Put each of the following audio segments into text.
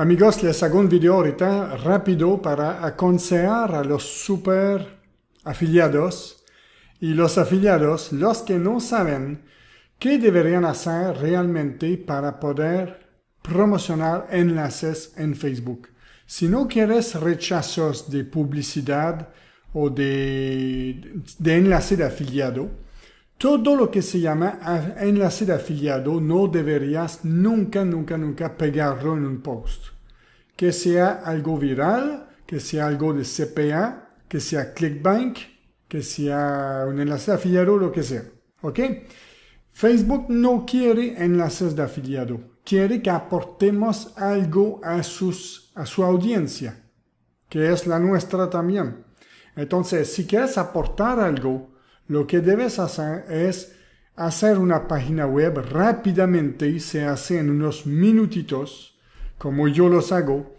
Amigos, les hago un video ahorita rápido para aconsejar a los super afiliados y los afiliados, los que no saben qué deberían hacer realmente para poder promocionar enlaces en Facebook. Si no quieres rechazos de publicidad o de, de enlace de afiliado, todo lo que se llama enlace de afiliado no deberías nunca, nunca, nunca pegarlo en un post. Que sea algo viral, que sea algo de CPA, que sea ClickBank, que sea un enlace de afiliado, lo que sea. ¿Ok? Facebook no quiere enlaces de afiliado. Quiere que aportemos algo a, sus, a su audiencia, que es la nuestra también. Entonces, si quieres aportar algo, lo que debes hacer es hacer una página web rápidamente y se hace en unos minutitos, como yo los hago,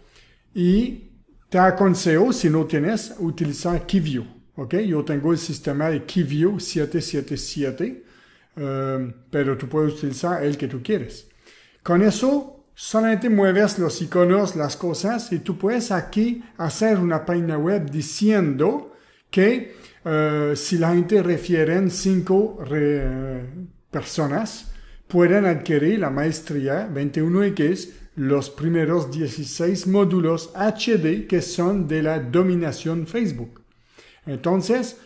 y te aconsejo, si no tienes, utilizar Kivio. ¿ok? Yo tengo el sistema de Kivio 777, eh, pero tú puedes utilizar el que tú quieres. Con eso, solamente mueves los iconos, las cosas, y tú puedes aquí hacer una página web diciendo que eh, si la gente refieren cinco personas, pueden adquirir la maestría 21X, los primeros 16 módulos HD que son de la dominación Facebook. Entonces,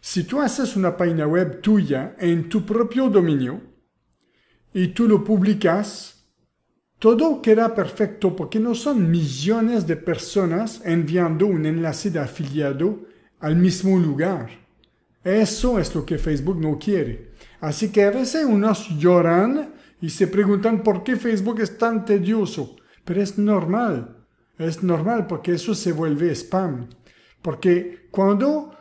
si tú haces una página web tuya en tu propio dominio y tú lo publicas, todo queda perfecto porque no son millones de personas enviando un enlace de afiliado al mismo lugar. Eso es lo que Facebook no quiere. Así que a veces unos lloran y se preguntan por qué Facebook es tan tedioso. Pero es normal. Es normal porque eso se vuelve spam. Porque cuando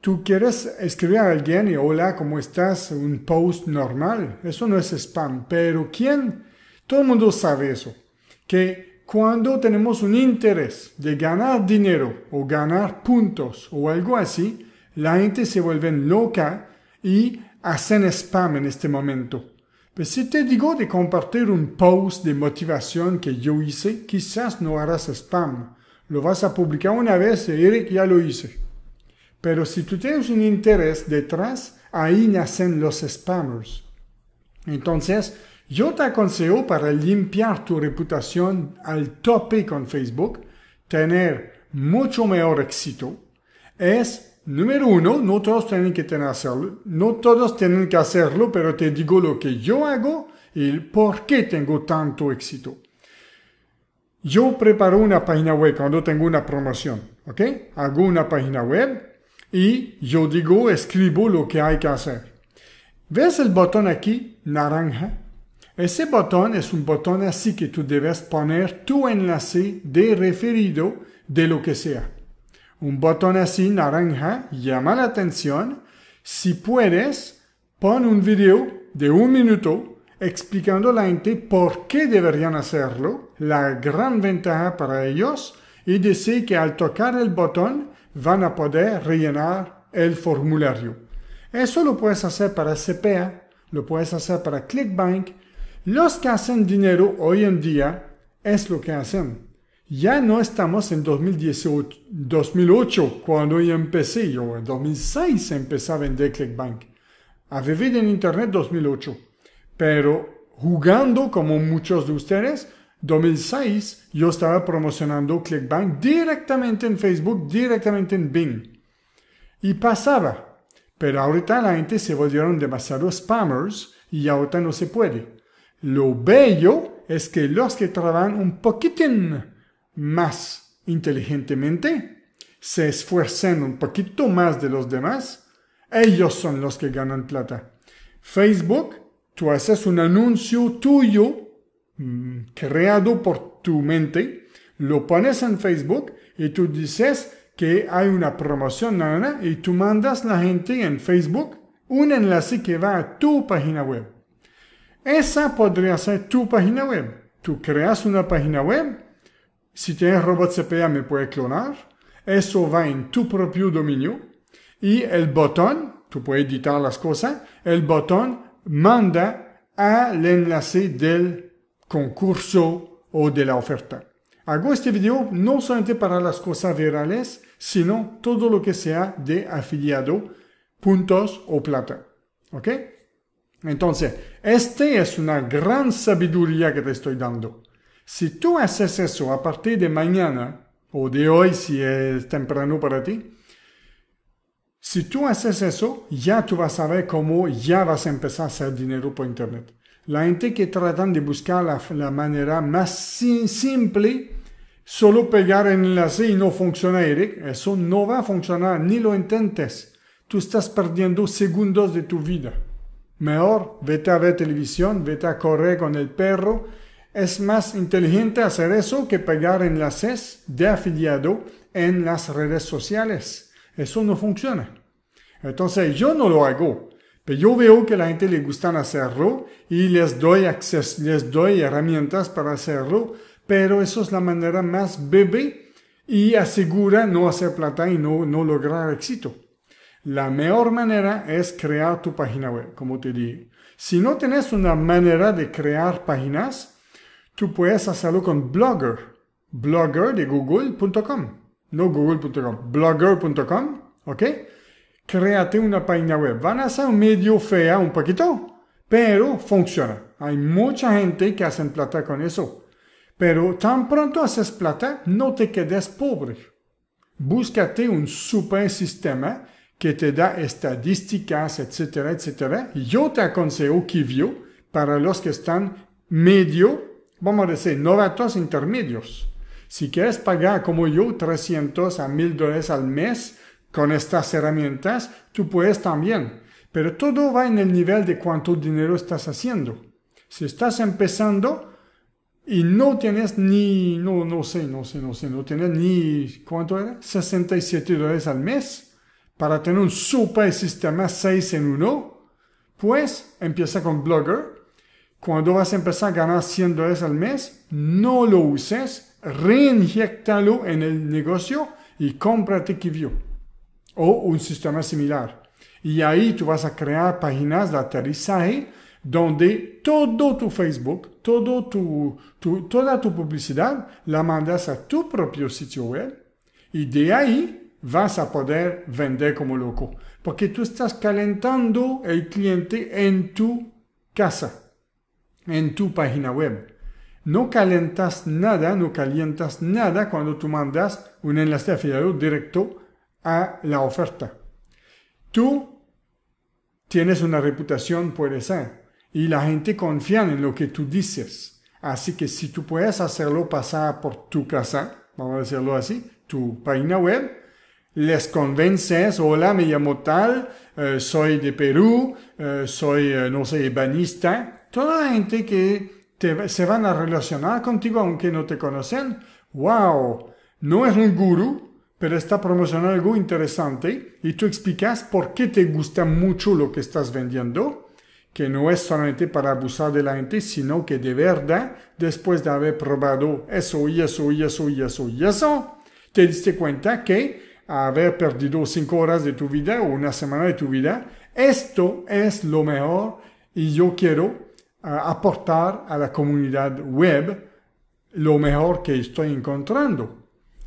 tú quieres escribir a alguien y hola, ¿cómo estás? Un post normal. Eso no es spam. Pero ¿quién? Todo el mundo sabe eso. Que cuando tenemos un interés de ganar dinero o ganar puntos o algo así, la gente se vuelve loca y hacen spam en este momento. Pero pues si te digo de compartir un post de motivación que yo hice, quizás no harás spam. Lo vas a publicar una vez y Eric ya lo hice. Pero si tú tienes un interés detrás, ahí nacen los spammers. Entonces, yo te aconsejo para limpiar tu reputación al tope con Facebook, tener mucho mejor éxito, es, número uno, no todos tienen que tener hacerlo, no todos tienen que hacerlo, pero te digo lo que yo hago y por qué tengo tanto éxito. Yo preparo una página web cuando tengo una promoción, ¿ok? Hago una página web y yo digo, escribo lo que hay que hacer. ¿Ves el botón aquí, naranja? Ese botón es un botón así que tú debes poner tu enlace de referido de lo que sea. Un botón así naranja llama la atención. Si puedes, pon un video de un minuto explicando a la gente por qué deberían hacerlo, la gran ventaja para ellos y decir que al tocar el botón van a poder rellenar el formulario. Eso lo puedes hacer para CPA, lo puedes hacer para ClickBank, los que hacen dinero hoy en día es lo que hacen. Ya no estamos en 2008 cuando yo empecé, yo en 2006 empecé a vender ClickBank, a vivir en Internet 2008. Pero jugando como muchos de ustedes, 2006 yo estaba promocionando ClickBank directamente en Facebook, directamente en Bing. Y pasaba. Pero ahorita la gente se volvieron demasiado spammers y ahorita no se puede. Lo bello es que los que trabajan un poquitín más inteligentemente, se esfuerzan un poquito más de los demás, ellos son los que ganan plata. Facebook, tú haces un anuncio tuyo mm, creado por tu mente, lo pones en Facebook y tú dices que hay una promoción nana, y tú mandas la gente en Facebook un enlace que va a tu página web. Esa podría ser tu página web. Tú creas una página web. Si tienes robot CPA me puedes clonar. Eso va en tu propio dominio. Y el botón, tú puedes editar las cosas, el botón manda al enlace del concurso o de la oferta. Hago este video no solamente para las cosas virales, sino todo lo que sea de afiliado, puntos o plata. ¿Ok? Entonces, esta es una gran sabiduría que te estoy dando. Si tú haces eso a partir de mañana, o de hoy si es temprano para ti, si tú haces eso, ya tú vas a saber cómo ya vas a empezar a hacer dinero por Internet. La gente que trata de buscar la, manera más simple, solo pegar enlace y no funciona, Eric, eso no va a funcionar, ni lo intentes. Tú estás perdiendo segundos de tu vida. Mejor, vete a ver televisión, vete a correr con el perro. Es más inteligente hacer eso que pegar enlaces de afiliado en las redes sociales. Eso no funciona. Entonces yo no lo hago, pero yo veo que a la gente le gusta hacerlo y les doy acceso, les doy herramientas para hacerlo, pero eso es la manera más bebé y asegura no hacer plata y no lograr éxito. La mejor manera es crear tu página web, como te dije. Si no tienes una manera de crear páginas, tú puedes hacerlo con Blogger. Blogger de google.com. No google.com, blogger.com, ¿ok? Créate una página web. Van a ser medio fea un poquito, pero funciona. Hay mucha gente que hacen plata con eso. Pero tan pronto haces plata, no te quedes pobre. Búscate un super sistema que te da estadísticas, etcétera, etcétera. Yo te aconsejo Kivio para los que están medio, vamos a decir, novatos intermedios. Si quieres pagar como yo 300 a 1000 dólares al mes con estas herramientas, tú puedes también. Pero todo va en el nivel de cuánto dinero estás haciendo. Si estás empezando y no tienes ni, no, no sé, no sé, no sé, no tienes ni, ¿cuánto era? 67 dólares al mes para tener un super sistema 6 en 1, pues empieza con Blogger. Cuando vas a empezar a ganar 100 dólares al mes, no lo uses, reinyectalo en el negocio y cómprate Kivio o un sistema similar. Y ahí tú vas a crear páginas de aterrizaje donde todo tu Facebook, todo toda tu publicidad la mandas a tu propio sitio web y de ahí vas a poder vender como loco. Porque tú estás calentando el cliente en tu casa, en tu página web. No calentas nada, no calientas nada cuando tú mandas un enlace afiliado directo a la oferta. Tú tienes una reputación por esa y la gente confía en lo que tú dices. Así que si tú puedes hacerlo pasar por tu casa, vamos a decirlo así, tu página web, les convences, hola, me llamo tal, eh, soy de Perú, eh, soy, eh, no sé, banista. Toda la gente que se van a relacionar contigo aunque no te conocen. ¡Wow! No es un gurú, pero está promocionando algo interesante y tú explicas por qué te gusta mucho lo que estás vendiendo que no es solamente para abusar de la gente, sino que de verdad, después de haber probado eso y eso y eso y eso y eso, te diste cuenta que haber perdido cinco horas de tu vida o una semana de tu vida. Esto es lo mejor y yo quiero ah, aportar a la comunidad web lo mejor que estoy encontrando.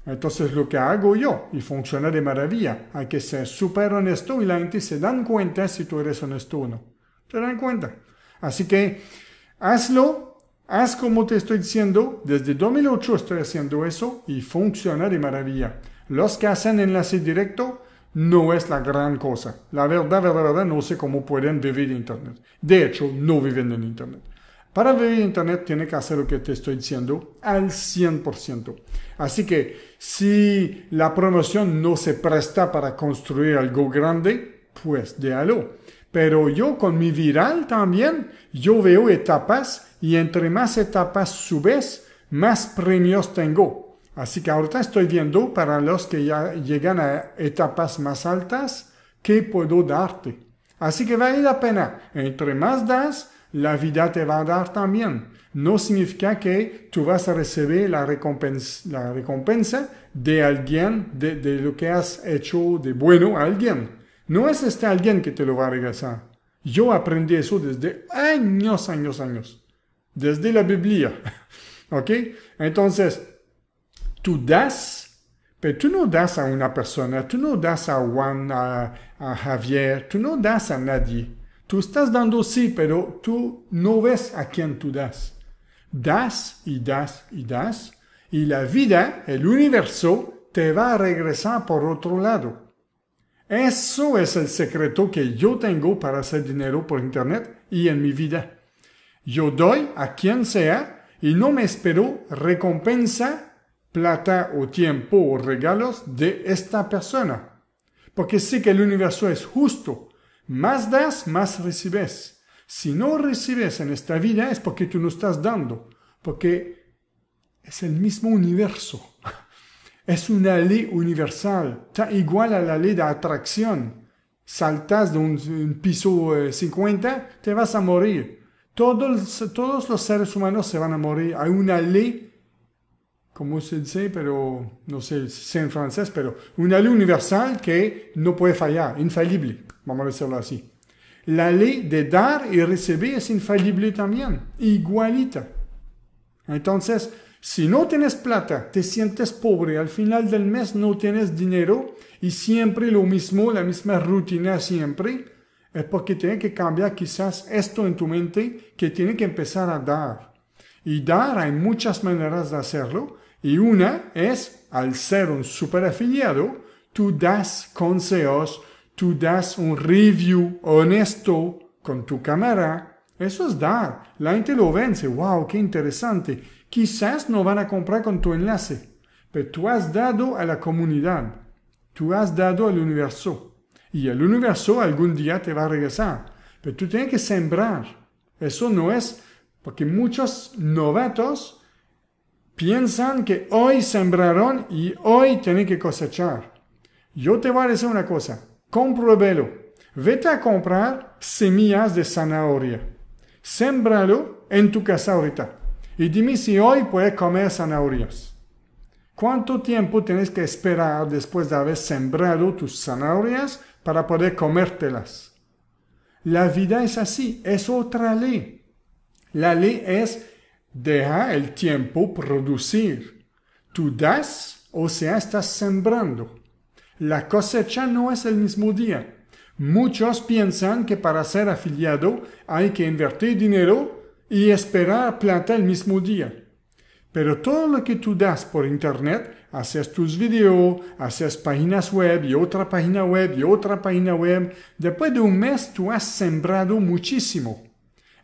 Entonces lo que hago yo y funciona de maravilla. Hay que ser súper honesto y la gente se dan cuenta si tú eres honesto o no. te dan cuenta. Así que hazlo, haz como te estoy diciendo. Desde 2008 estoy haciendo eso y funciona de maravilla los que hacen enlace directo no es la gran cosa. La verdad, la verdad, no sé cómo pueden vivir en Internet. De hecho, no viven en Internet. Para vivir Internet tiene que hacer lo que te estoy diciendo al 100%. Así que si la promoción no se presta para construir algo grande, pues déjalo. Pero yo con mi viral también, yo veo etapas y entre más etapas subes, más premios tengo. Así que ahorita estoy viendo para los que ya llegan a etapas más altas, ¿qué puedo darte? Así que vale la pena. Entre más das, la vida te va a dar también. No significa que tú vas a recibir la recompensa, la recompensa de alguien, de, lo que has hecho de bueno a alguien. No es este alguien que te lo va a regresar. Yo aprendí eso desde años, años, años. Desde la Biblia. ¿Ok? Entonces, tú das, pero tú no das a una persona, tú no das a Juan, a, Javier, tú no das a nadie. Tú estás dando sí, pero tú no ves a quién tú das. Das y das y das, y la vida, el universo, te va a regresar por otro lado. Eso es el secreto que yo tengo para hacer dinero por Internet y en mi vida. Yo doy a quien sea y no me espero recompensa plata o tiempo o regalos de esta persona. Porque sé que el universo es justo. Más das, más recibes. Si no recibes en esta vida es porque tú no estás dando. Porque es el mismo universo. Es una ley universal. Está igual a la ley de atracción. Saltas de un, piso 50, eh, te vas a morir. Todos, todos los seres humanos se van a morir. Hay una ley como se dice? Pero no sé, sé en francés, pero una ley universal que no puede fallar, infalible, vamos a decirlo así. La ley de dar y recibir es infalible también, igualita. Entonces, si no tienes plata, te sientes pobre, al final del mes no tienes dinero y siempre lo mismo, la misma rutina siempre, es porque tienes que cambiar quizás esto en tu mente que tiene que empezar a dar. Y dar hay muchas maneras de hacerlo, y una es, al ser un super afiliado, tú das consejos, tú das un review honesto con tu cámara. Eso es dar. La gente lo vence. wow, qué interesante. Quizás no van a comprar con tu enlace, pero tú has dado a la comunidad, tú has dado al universo. Y el universo algún día te va a regresar. Pero tú tienes que sembrar. Eso no es, porque muchos novatos Piensan que hoy sembraron y hoy tienen que cosechar. Yo te voy a decir una cosa, compruébelo. Vete a comprar semillas de zanahoria. Sembralo en tu casa ahorita. Y dime si hoy puedes comer zanahorias. ¿Cuánto tiempo tienes que esperar después de haber sembrado tus zanahorias para poder comértelas? La vida es así, es otra ley. La ley es Deja el tiempo producir. Tú das, o sea, estás sembrando. La cosecha no es el mismo día. Muchos piensan que para ser afiliado hay que invertir dinero y esperar plata el mismo día. Pero todo lo que tú das por Internet, haces tus videos, haces páginas web y otra página web y otra página web, después de un mes tú has sembrado muchísimo.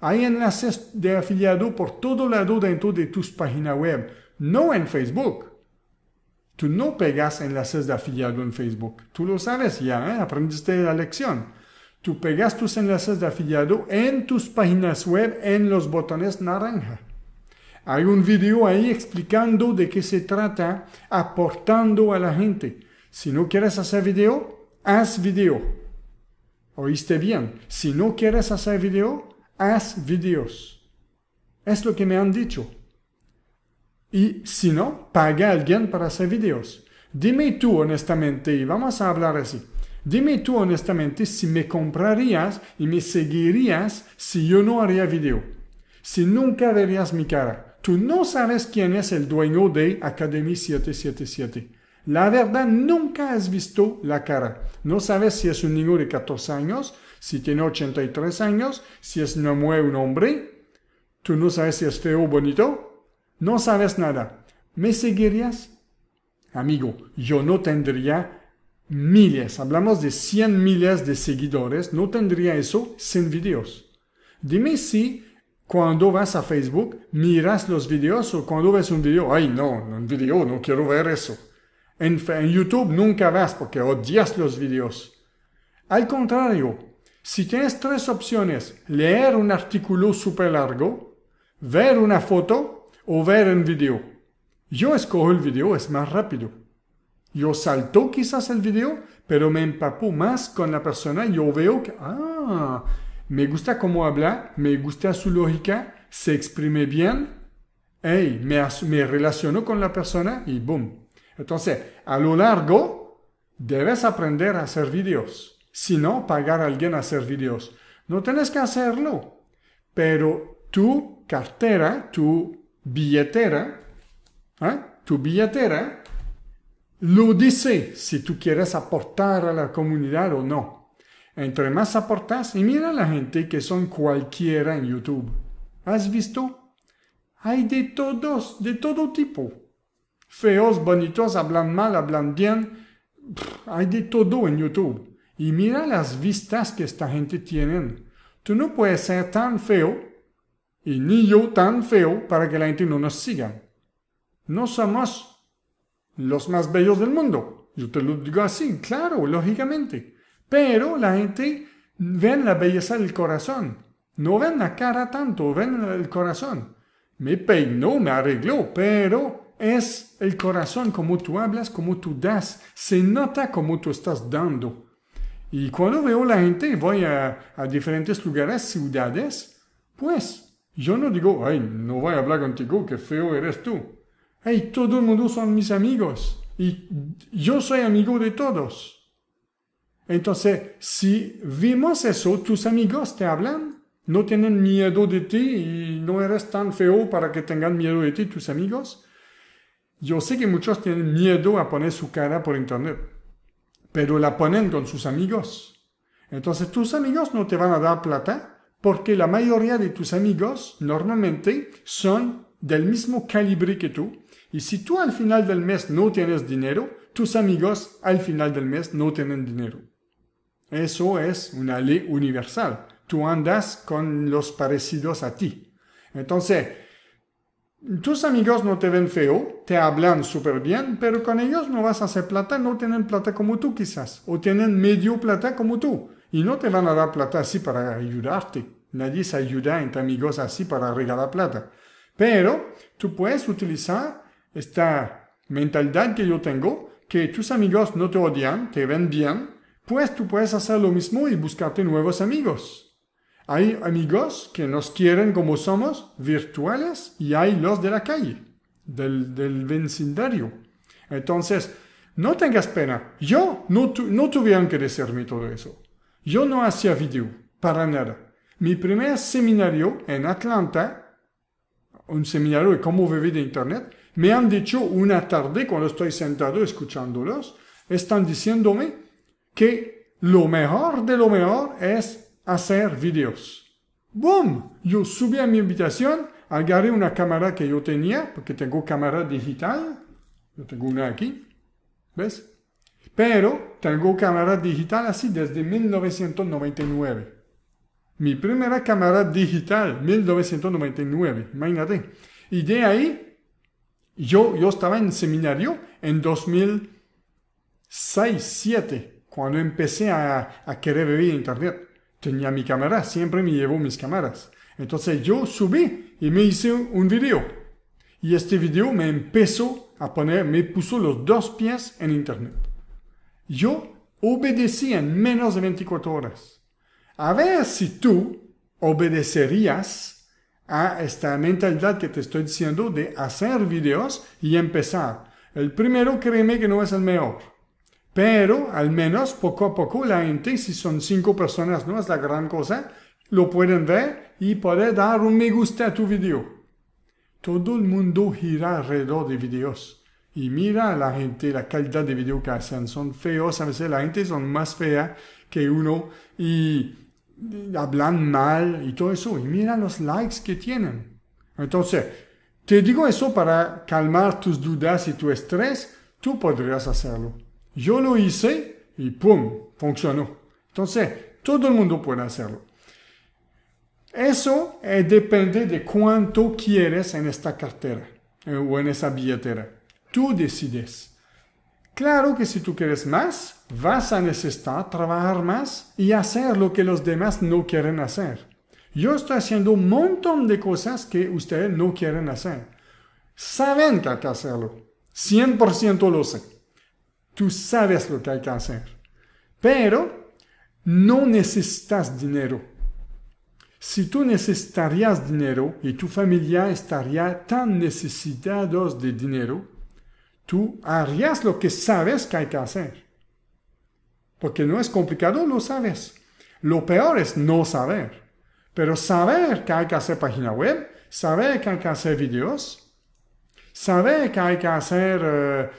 Hay enlaces de afiliado por todo lado dentro de tus páginas web, no en Facebook. Tú no pegas enlaces de afiliado en Facebook. Tú lo sabes ya, ¿eh? aprendiste la lección. Tú pegas tus enlaces de afiliado en tus páginas web en los botones naranja. Hay un video ahí explicando de qué se trata, aportando a la gente. Si no quieres hacer video, haz video. ¿Oíste bien? Si no quieres hacer video, haz videos. Es lo que me han dicho. Y si no, paga alguien para hacer videos. Dime tú honestamente, y vamos a hablar así, dime tú honestamente si me comprarías y me seguirías si yo no haría video. Si nunca verías mi cara. Tú no sabes quién es el dueño de Academy 777. La verdad, nunca has visto la cara. No sabes si es un niño de 14 años, si tiene 83 años, si es no un hombre, tú no sabes si es feo o bonito, no sabes nada. ¿Me seguirías? Amigo, yo no tendría miles, hablamos de 100 miles de seguidores, no tendría eso sin videos. Dime si cuando vas a Facebook miras los videos o cuando ves un video, ay no, un video, no quiero ver eso. En, en YouTube nunca vas porque odias los videos. Al contrario, si tienes tres opciones, leer un artículo súper largo, ver una foto o ver un video. Yo escojo el video, es más rápido. Yo salto quizás el video, pero me empapó más con la persona. Yo veo que, ah, me gusta cómo habla, me gusta su lógica, se exprime bien. Hey, me, me relaciono con la persona y boom. Entonces, a lo largo, debes aprender a hacer videos sino pagar a alguien a hacer videos. No tienes que hacerlo, pero tu cartera, tu billetera, ¿eh? tu billetera lo dice si tú quieres aportar a la comunidad o no. Entre más aportas, y mira la gente que son cualquiera en YouTube. ¿Has visto? Hay de todos, de todo tipo. Feos, bonitos, hablan mal, hablan bien. hay de todo en YouTube y mira las vistas que esta gente tiene. Tú no puedes ser tan feo y ni yo tan feo para que la gente no nos siga. No somos los más bellos del mundo. Yo te lo digo así, claro, lógicamente. Pero la gente ve la belleza del corazón. No ven la cara tanto, ven el corazón. Me peinó, me arregló, pero es el corazón como tú hablas, como tú das. Se nota como tú estás dando. Y cuando veo la gente, y voy a, diferentes lugares, ciudades, pues yo no digo, ay, no voy a hablar contigo, que feo eres tú. Ay, todo el mundo son mis amigos y yo soy amigo de todos. Entonces, si vimos eso, tus amigos te hablan, no tienen miedo de ti y no eres tan feo para que tengan miedo de ti tus amigos. Yo sé que muchos tienen miedo a poner su cara por internet pero la ponen con sus amigos. Entonces tus amigos no te van a dar plata porque la mayoría de tus amigos normalmente son del mismo calibre que tú y si tú al final del mes no tienes dinero, tus amigos al final del mes no tienen dinero. Eso es una ley universal. Tú andas con los parecidos a ti. Entonces, tus amigos no te ven feo, te hablan súper bien, pero con ellos no vas a hacer plata, no tienen plata como tú quizás, o tienen medio plata como tú, y no te van a dar plata así para ayudarte. Nadie se ayuda entre amigos así para regalar plata. Pero tú puedes utilizar esta mentalidad que yo tengo, que tus amigos no te odian, te ven bien, pues tú puedes hacer lo mismo y buscarte nuevos amigos. Hay amigos que nos quieren como somos, virtuales, y hay los de la calle, del, del vecindario. Entonces, no tengas pena. Yo no, tuve que decirme todo eso. Yo no hacía video, para nada. Mi primer seminario en Atlanta, un seminario de cómo vivir de Internet, me han dicho una tarde cuando estoy sentado escuchándolos, están diciéndome que lo mejor de lo mejor es hacer videos. ¡Boom! Yo subí a mi invitación, agarré una cámara que yo tenía, porque tengo cámara digital. Yo tengo una aquí. ¿Ves? Pero tengo cámara digital así desde 1999. Mi primera cámara digital, 1999, imagínate. Y de ahí, yo, yo estaba en seminario en 2006-2007, cuando empecé a, a querer vivir Internet tenía mi cámara, siempre me llevo mis cámaras. Entonces yo subí y me hice un video. Y este video me empezó a poner, me puso los dos pies en internet. Yo obedecí en menos de 24 horas. A ver si tú obedecerías a esta mentalidad que te estoy diciendo de hacer videos y empezar. El primero, créeme que no es el mejor. Pero al menos poco a poco la gente, si son cinco personas, no es la gran cosa, lo pueden ver y poder dar un me gusta a tu video. Todo el mundo gira alrededor de videos. Y mira la gente, la calidad de video que hacen. Son feos, a veces la gente son más fea que uno y hablan mal y todo eso. Y mira los likes que tienen. Entonces, te digo eso para calmar tus dudas y tu estrés. Tú podrías hacerlo. Yo lo hice y ¡pum! Funcionó. Entonces, todo el mundo puede hacerlo. Eso eh, depende de cuánto quieres en esta cartera eh, o en esa billetera. Tú decides. Claro que si tú quieres más, vas a necesitar trabajar más y hacer lo que los demás no quieren hacer. Yo estoy haciendo un montón de cosas que ustedes no quieren hacer. Saben que hay que hacerlo. 100% lo sé. Tú sabes lo que hay que hacer. Pero no necesitas dinero. Si tú necesitarías dinero y tu familia estaría tan necesitados de dinero, tú harías lo que sabes que hay que hacer. Porque no es complicado, lo sabes. Lo peor es no saber. Pero saber que hay que hacer página web, saber que hay que hacer videos, saber que hay euh, que hacer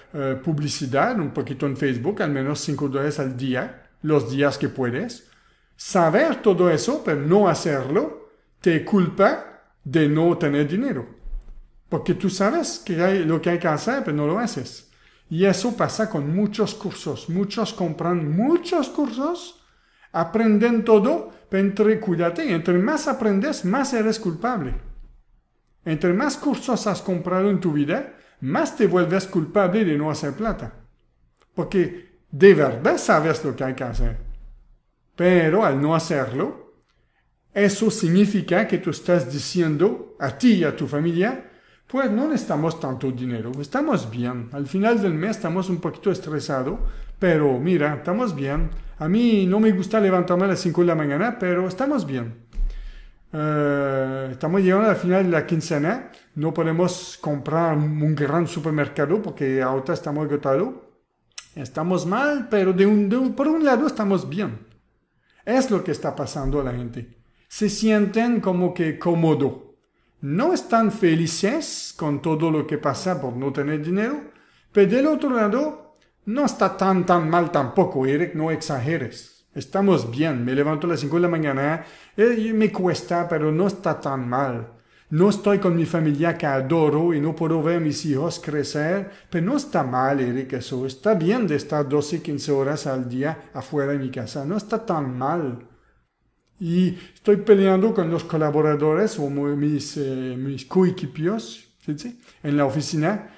publicidad un poquito en Facebook, al menos 5 dólares al día, los días que puedes. Saber todo eso, pero no hacerlo, te culpa de no tener dinero. Porque tú sabes que hay, lo que hay que hacer, pero no lo haces. Y eso pasa con muchos cursos. Muchos compran muchos cursos, aprenden todo, pero entre, cuídate, entre más aprendes, más eres culpable. Entre más cursos has comprado en tu vida, más te vuelves culpable de no hacer plata. Porque de verdad sabes lo que hay que hacer. Pero al no hacerlo, eso significa que tú estás diciendo a ti y a tu familia, pues no necesitamos tanto dinero, estamos bien. Al final del mes estamos un poquito estresados, pero mira, estamos bien. A mí no me gusta levantarme a las 5 de la mañana, pero estamos bien. Eh, estamos llegando al final de la quincena. No podemos comprar un gran supermercado porque ahorita estamos agotados. Estamos mal, pero de un, por un lado estamos bien. Es lo que está pasando a la gente. Se sienten como que cómodo. No están felices con todo lo que pasa por no tener dinero, pero del otro lado no está tan tan mal tampoco, Eric, no exageres. Estamos bien, me levanto a las 5 de la mañana eh, me cuesta, pero no está tan mal. No estoy con mi familia que adoro y no puedo ver a mis hijos crecer, pero no está mal, Eric, eso. Está bien de estar 12, 15 horas al día afuera de mi casa, no está tan mal. Y estoy peleando con los colaboradores o mis, eh, mis coequipios en la oficina.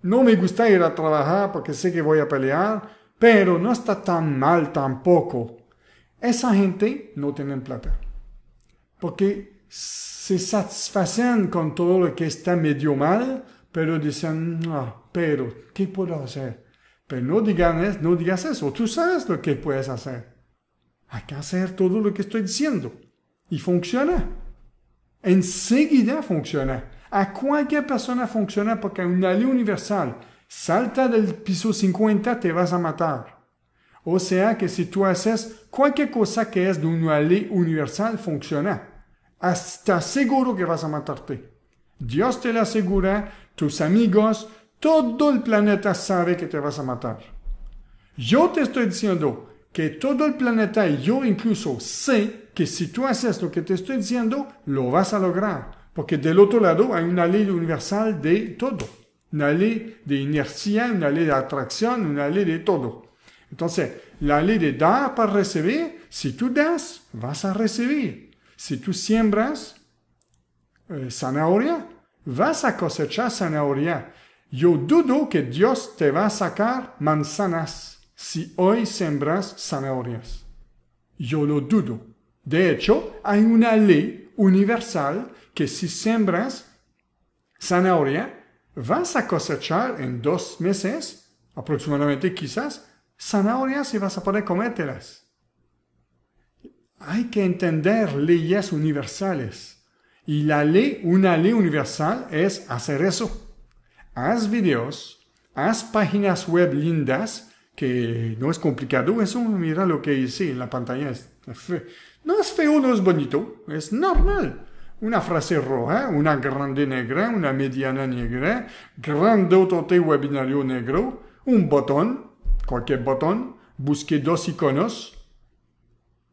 No me gusta ir a trabajar porque sé que voy a pelear pero no está tan mal tampoco. Esa gente no tiene plata. Porque se satisfacen con todo lo que está medio mal, pero dicen, no pero, ¿qué puedo hacer? Pero no digas, no digas eso, tú sabes lo que puedes hacer. Hay que hacer todo lo que estoy diciendo. Y funciona. Enseguida funciona. A cualquier persona funciona porque hay una ley universal salta del piso 50, te vas a matar. O sea que si tú haces cualquier cosa que es de una ley universal, funciona. Hasta seguro que vas a matarte. Dios te lo asegura, tus amigos, todo el planeta sabe que te vas a matar. Yo te estoy diciendo que todo el planeta y yo incluso sé que si tú haces lo que te estoy diciendo, lo vas a lograr. Porque del otro lado hay una ley universal de todo una ley de inercia, una ley de atracción, una ley de todo. Entonces, la ley de dar para recibir, si tú das, vas a recibir. Si tú siembras eh, zanahoria, vas a cosechar zanahoria. Yo dudo que Dios te va a sacar manzanas si hoy siembras zanahorias. Yo lo dudo. De hecho, hay una ley universal que si siembras zanahoria, vas a cosechar en dos meses, aproximadamente quizás, zanahorias y vas a poder comértelas. Hay que entender leyes universales. Y la ley, una ley universal es hacer eso. Haz videos, haz páginas web lindas, que no es complicado. Eso, mira lo que hice en la pantalla. No es feo, no es bonito, es normal una frase roja, una grande negra, una mediana negra, grande de webinario negro, un botón, cualquier botón, busque dos iconos,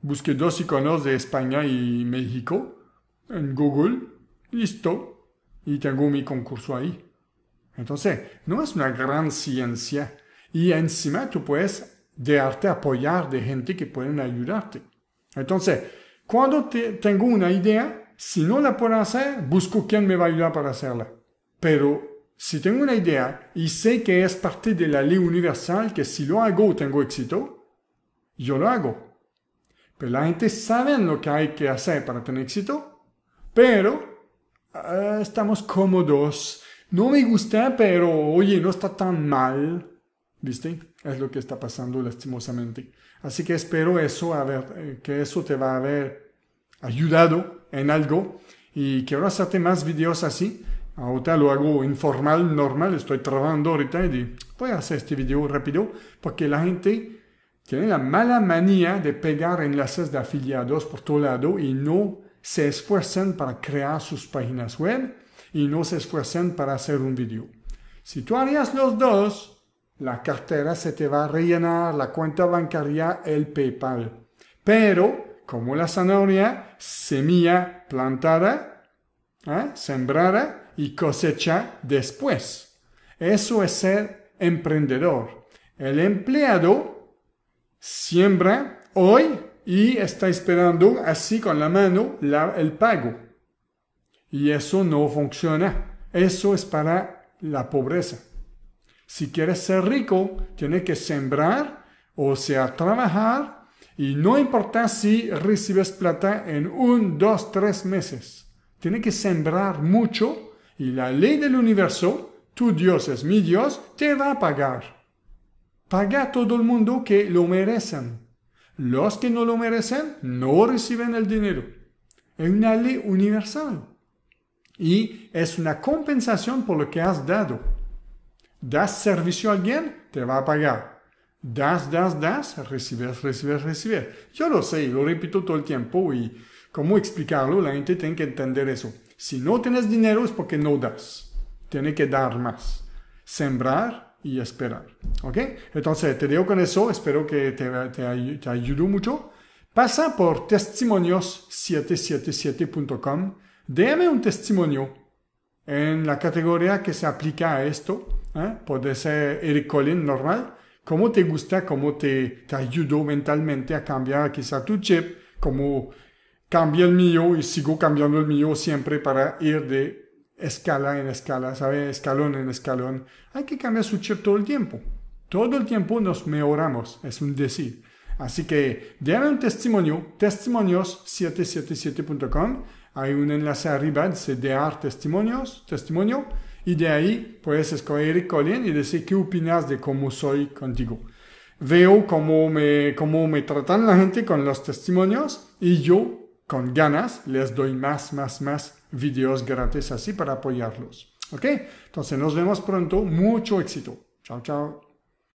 busque dos iconos de España y México en Google, listo, y tengo mi concurso ahí. Entonces, no es una gran ciencia. Y encima tú puedes dejarte apoyar de gente que pueden ayudarte. Entonces, cuando tengo una idea, si no la puedo hacer, busco quién me va a ayudar para hacerla. Pero si tengo una idea y sé que es parte de la ley universal que si lo hago tengo éxito, yo lo hago. Pero la gente sabe lo que hay que hacer para tener éxito, pero eh, estamos cómodos. No me gusta, pero oye, no está tan mal. ¿Viste? Es lo que está pasando lastimosamente. Así que espero eso, a ver, eh, que eso te va a haber ayudado en algo y quiero hacerte más videos así. ahora lo hago informal, normal, estoy trabajando ahorita y voy a hacer este video rápido porque la gente tiene la mala manía de pegar enlaces de afiliados por todo lado y no se esfuerzan para crear sus páginas web y no se esfuerzan para hacer un video. Si tú harías los dos, la cartera se te va a rellenar, la cuenta bancaria, el PayPal. Pero como la zanahoria, semilla plantada, ¿eh? sembrada y cosecha después. Eso es ser emprendedor. El empleado siembra hoy y está esperando así con la mano el pago. Y eso no funciona. Eso es para la pobreza. Si quieres ser rico, tienes que sembrar, o sea, trabajar y no importa si recibes plata en un, dos, tres meses. Tiene que sembrar mucho y la ley del universo, tu Dios es mi Dios, te va a pagar. Paga a todo el mundo que lo merecen. Los que no lo merecen no reciben el dinero. Es una ley universal. Y es una compensación por lo que has dado. Das servicio a alguien, te va a pagar das, das, das, recibes, recibes, recibes. Yo lo sé lo repito todo el tiempo y cómo explicarlo, la gente tiene que entender eso. Si no tienes dinero es porque no das. Tiene que dar más. Sembrar y esperar. ¿Ok? Entonces, te dejo con eso. Espero que te, te, mucho. Pasa por testimonios777.com. Déjame un testimonio en la categoría que se aplica a esto. ¿eh? Puede ser Eric Collin normal cómo te gusta, cómo te, te ayudó mentalmente a cambiar quizá tu chip, como cambié el mío y sigo cambiando el mío siempre para ir de escala en escala, ¿sabe? Escalón en escalón. Hay que cambiar su chip todo el tiempo. Todo el tiempo nos mejoramos, es un decir. Así que déjame un testimonio, testimonios777.com. Hay un enlace arriba, dice dejar testimonios, testimonio y de ahí puedes escoger Colin y decir qué opinas de cómo soy contigo. Veo cómo me, cómo me tratan la gente con los testimonios y yo, con ganas, les doy más, más, más videos gratis así para apoyarlos. ¿Ok? Entonces nos vemos pronto. Mucho éxito. Chao, chao.